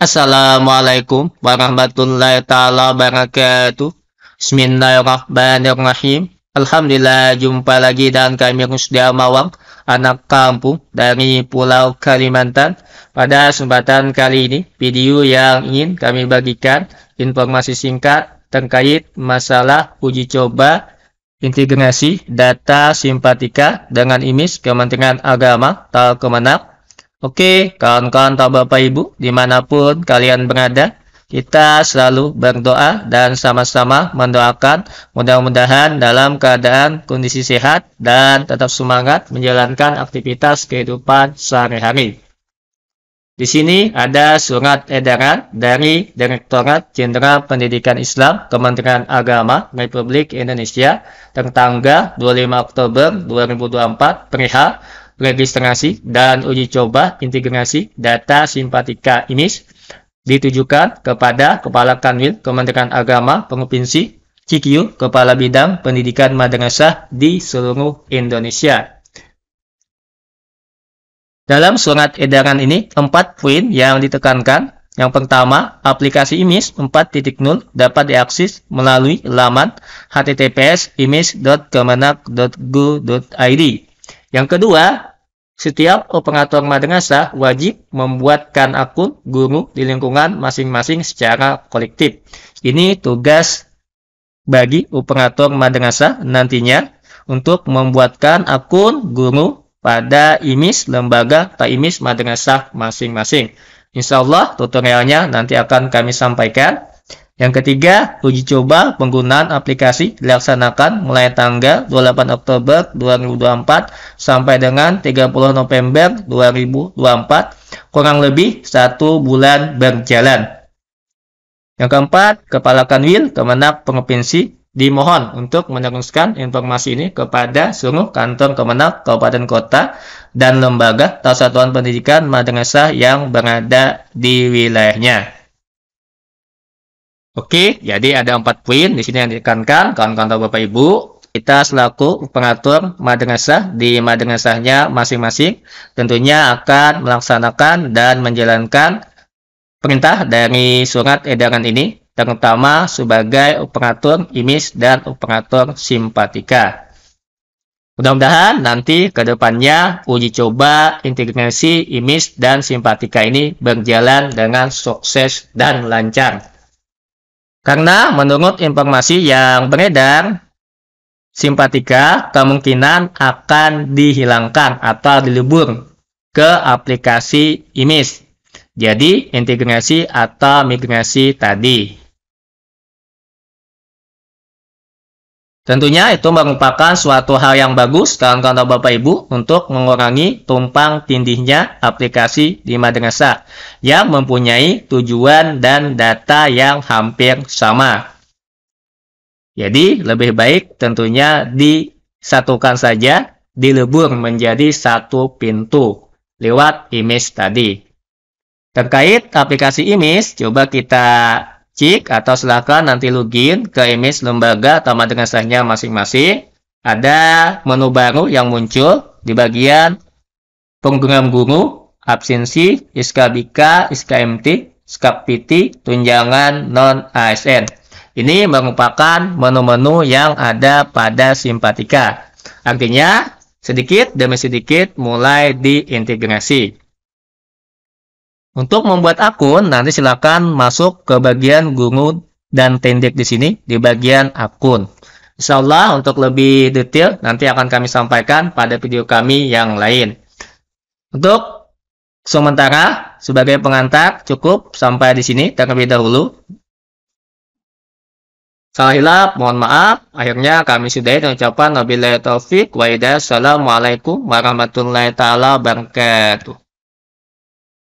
Assalamualaikum warahmatullahi taala wabarakatuh. Bismillahirrahmanirrahim. Alhamdulillah jumpa lagi dan kami Rusdi Mawang, anak kampung dari Pulau Kalimantan. Pada kesempatan kali ini, video yang ingin kami bagikan informasi singkat terkait masalah uji coba integrasi data simpatika dengan IMIS Kementerian Agama atau Kemenak Oke, kawan-kawan atau Bapak Ibu, dimanapun kalian berada, kita selalu berdoa dan sama-sama mendoakan mudah-mudahan dalam keadaan kondisi sehat dan tetap semangat menjalankan aktivitas kehidupan sehari-hari. Di sini ada surat edaran dari Direktorat Jenderal Pendidikan Islam Kementerian Agama Republik Indonesia tertanggal 25 Oktober 2024 perihal registrasi dan uji coba integrasi data simpatika IMIS ditujukan kepada Kepala Kanwil Kementerian Agama Provinsi CQ Kepala Bidang Pendidikan Madrasah di seluruh Indonesia. Dalam surat edaran ini, empat poin yang ditekankan. Yang pertama, aplikasi IMIS 4.0 dapat diakses melalui laman https imiskemenaggoid Yang kedua, setiap pengatur madrasah wajib membuatkan akun guru di lingkungan masing-masing secara kolektif. Ini tugas bagi pengatur madrasah nantinya untuk membuatkan akun guru pada IMIS lembaga taimis madrasah masing-masing. Insya Allah tutorialnya nanti akan kami sampaikan. Yang ketiga, uji coba penggunaan aplikasi dilaksanakan mulai tanggal 28 Oktober 2024 sampai dengan 30 November 2024, kurang lebih satu bulan berjalan. Yang keempat, Kepala Kanwil Kemenak Provinsi dimohon untuk meneruskan informasi ini kepada seluruh kantor Kemenak Kabupaten Kota dan lembaga atau satuan pendidikan madrasah yang berada di wilayahnya. Oke, jadi ada empat poin di sini yang ditekankan kawan-kawan Bapak Ibu kita selaku pengatur madrasah di madrasahnya masing-masing tentunya akan melaksanakan dan menjalankan perintah dari surat edaran ini terutama sebagai pengatur imis dan pengatur simpatika. Mudah-mudahan nanti ke depannya uji coba integrasi imis dan simpatika ini berjalan dengan sukses dan lancar. Karena menurut informasi yang beredar, simpatika kemungkinan akan dihilangkan atau dilebur ke aplikasi IMIS. Jadi, integrasi atau migrasi tadi. Tentunya itu merupakan suatu hal yang bagus kawan-kawan Bapak Ibu untuk mengurangi tumpang tindihnya aplikasi di madrasah yang mempunyai tujuan dan data yang hampir sama. Jadi lebih baik tentunya disatukan saja, dilebur menjadi satu pintu lewat image tadi. Terkait aplikasi image, coba kita cek atau silakan nanti login ke emis lembaga atau madrasahnya masing-masing. Ada menu baru yang muncul di bagian program guru, absensi, SKBK, SKMT, SKPT, tunjangan non-ASN. Ini merupakan menu-menu yang ada pada simpatika. Artinya, sedikit demi sedikit mulai diintegrasi. Untuk membuat akun, nanti silakan masuk ke bagian guru dan tendek di sini, di bagian akun. Insya Allah untuk lebih detail nanti akan kami sampaikan pada video kami yang lain. Untuk sementara, sebagai pengantar cukup sampai di sini terlebih dahulu. Salah hilap, mohon maaf. Akhirnya kami sudahi dengan ucapan Nabi Taufik wa Assalamualaikum warahmatullahi wabarakatuh.